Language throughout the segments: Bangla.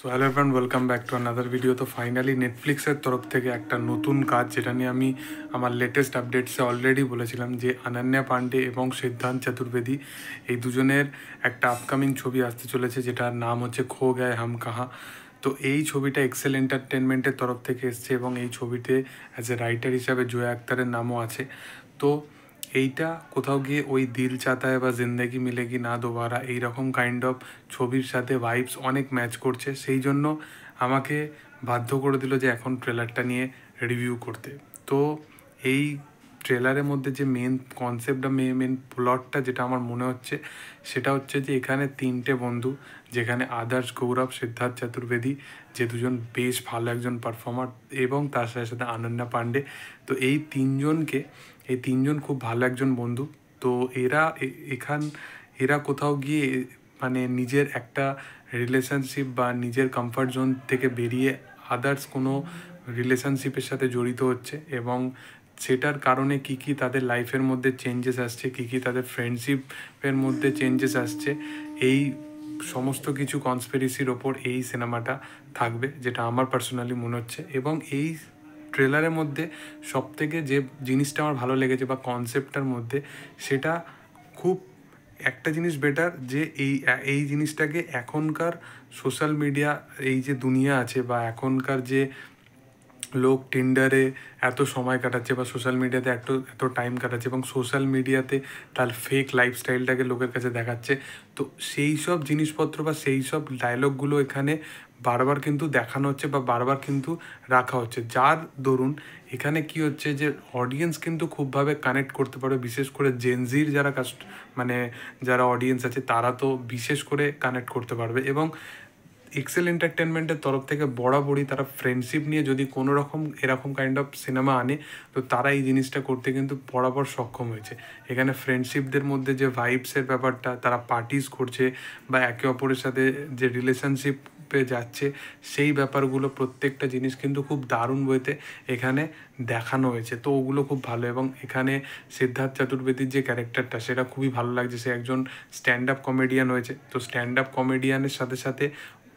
so hello friend welcome back to another video তো ফাইনালি নেটফ্লিক্সের তরফ থেকে একটা নতুন কাজ যেটা নিয়ে আমি আমার লেটেস্ট আপডেটসে অলরেডি বলেছিলাম যে অনন্যা পাণ্ডে এবং সিদ্ধান্ত চতুর্বেদী এই দুজনের একটা আপকামিং ছবি আসতে চলেছে যেটার নাম হচ্ছে খো গ্যায় হাম কাহা তো এই ছবিটা এক্সেল এন্টারটেনমেন্টের তরফ থেকে এসছে এবং এই ছবিতে অ্যাজ এ রাইটার হিসাবে জয়া আক্তারের নামও আছে তো এইটা কোথাও গিয়ে ওই দিল চাতায় বা জিন্দেগি মিলে কি না দোবারা এইরকম কাইন্ড অফ ছবির সাথে ভাইবস অনেক ম্যাচ করছে সেই জন্য আমাকে বাধ্য করে দিল যে এখন ট্রেলারটা নিয়ে রিভিউ করতে তো এই ট্রেলারের মধ্যে যে মেন কনসেপ্টটা মেন মেন প্লটটা যেটা আমার মনে হচ্ছে সেটা হচ্ছে যে এখানে তিনটে বন্ধু যেখানে আদার্স গৌরব সিদ্ধার্থ চতুর্বেদী যে দুজন বেশ ভালো একজন পারফর্মার এবং তার সাথে সাথে আনন্যা পাণ্ডে তো এই তিনজনকে এই তিনজন খুব ভালো একজন বন্ধু তো এরা এখান এরা কোথাও গিয়ে মানে নিজের একটা রিলেশনশিপ বা নিজের কমফর্ট জোন থেকে বেরিয়ে আদার্স কোনো রিলেশনশিপের সাথে জড়িত হচ্ছে এবং সেটার কারণে কি কি তাদের লাইফের মধ্যে চেঞ্জেস আসছে কি কি তাদের ফ্রেন্ডশিপের মধ্যে চেঞ্জেস আসছে এই সমস্ত কিছু কনসপেরিসির ওপর এই সিনেমাটা থাকবে যেটা আমার পার্সোনালি মনে হচ্ছে এবং এই ট্রেলারের মধ্যে সবথেকে যে জিনিসটা আমার ভালো লেগেছে বা কনসেপ্টটার মধ্যে সেটা খুব একটা জিনিস বেটার যে এই এই জিনিসটাকে এখনকার সোশ্যাল মিডিয়া এই যে দুনিয়া আছে বা এখনকার যে লোক টিন্ডারে এত সময় কাটাচ্ছে বা সোশ্যাল মিডিয়াতে এত এত টাইম কাটাচ্ছে এবং সোশ্যাল মিডিয়াতে তার ফেক লাইফস্টাইলটাকে লোকের কাছে দেখাচ্ছে তো সেই সব জিনিসপত্র বা সেই সব ডায়লগগুলো এখানে বারবার কিন্তু দেখানো হচ্ছে বা বারবার কিন্তু রাখা হচ্ছে যার দরুন এখানে কি হচ্ছে যে অডিয়েন্স কিন্তু খুবভাবে কানেক্ট করতে পারবে বিশেষ করে জেনজির যারা কাস্ট মানে যারা অডিয়েন্স আছে তারা তো বিশেষ করে কানেক্ট করতে পারবে এবং এক্সেল এন্টারটেনমেন্টের তরফ থেকে বরাবরই তারা ফ্রেন্ডশিপ নিয়ে যদি কোনো রকম এরকম কাইন্ড অফ সিনেমা আনে তো তারা এই জিনিসটা করতে কিন্তু বরাবর সক্ষম হয়েছে এখানে ফ্রেন্ডশিপদের মধ্যে যে ভাইবসের ব্যাপারটা তারা পার্টিস করছে বা একে অপরের সাথে যে রিলেশনশিপ যাচ্ছে সেই ব্যাপারগুলো প্রত্যেকটা জিনিস কিন্তু খুব দারুণ বইতে এখানে দেখানো হয়েছে তো ওগুলো খুব ভালো এবং এখানে সিদ্ধার্থ চতুর্বেদীর যে ক্যারেক্টারটা সেটা খুবই ভালো লাগছে সে একজন স্ট্যান্ড আপ কমেডিয়ান হয়েছে তো স্ট্যান্ড আপ কমেডিয়ানের সাথে সাথে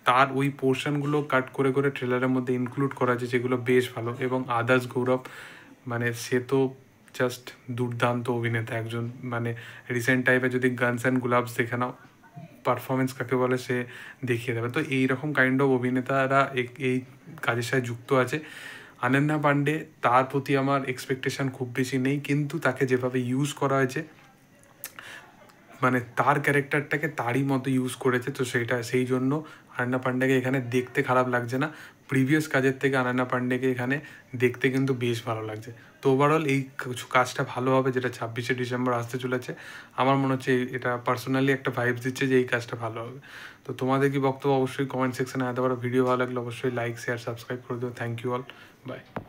তার ওই পোর্শনগুলো কাট করে করে ট্রেলারের মধ্যে ইনক্লুড করা আছে যেগুলো বেশ ভালো এবং আদার্স গৌরব মানে সে তো জাস্ট দুর্দান্ত অভিনেতা একজন মানে রিসেন্ট টাইপে যদি গানস অ্যান্ড গুলাবস দেখে নাও পারফরমেন্স কাকে বলে সে দেখিয়ে দেবে তো এইরকম কাইন্ড অফ অভিনেতারা এই কাজের সাথে যুক্ত আছে আনন্যা পান্ডে তার প্রতি আমার এক্সপেকটেশান খুব বেশি নেই কিন্তু তাকে যেভাবে ইউজ করা হয়েছে মানে তার ক্যারেক্টারটাকে তারই মতো ইউজ করেছে তো সেটা সেই জন্য আনন্দা পান্ডেকে এখানে দেখতে খারাপ লাগছে না প্রিভিয়াস কাজের থেকে আনন্দা পান্ডেকে এখানে দেখতে কিন্তু বেশ ভালো লাগছে তো ওভারঅল এই কিছু কাজটা ভালো হবে যেটা ছাব্বিশে ডিসেম্বর আসতে চলেছে আমার মনে হচ্ছে এটা পার্সোনালি একটা ভাইব দিচ্ছে যে এই কাজটা ভালো হবে তো তোমাদের কি বক্তব্য অবশ্যই কমেন্ট সেকশনে আনতে পারো ভিডিও ভালো লাগলে অবশ্যই লাইক শেয়ার সাবস্ক্রাইব করে দিও থ্যাংক ইউ অল বাই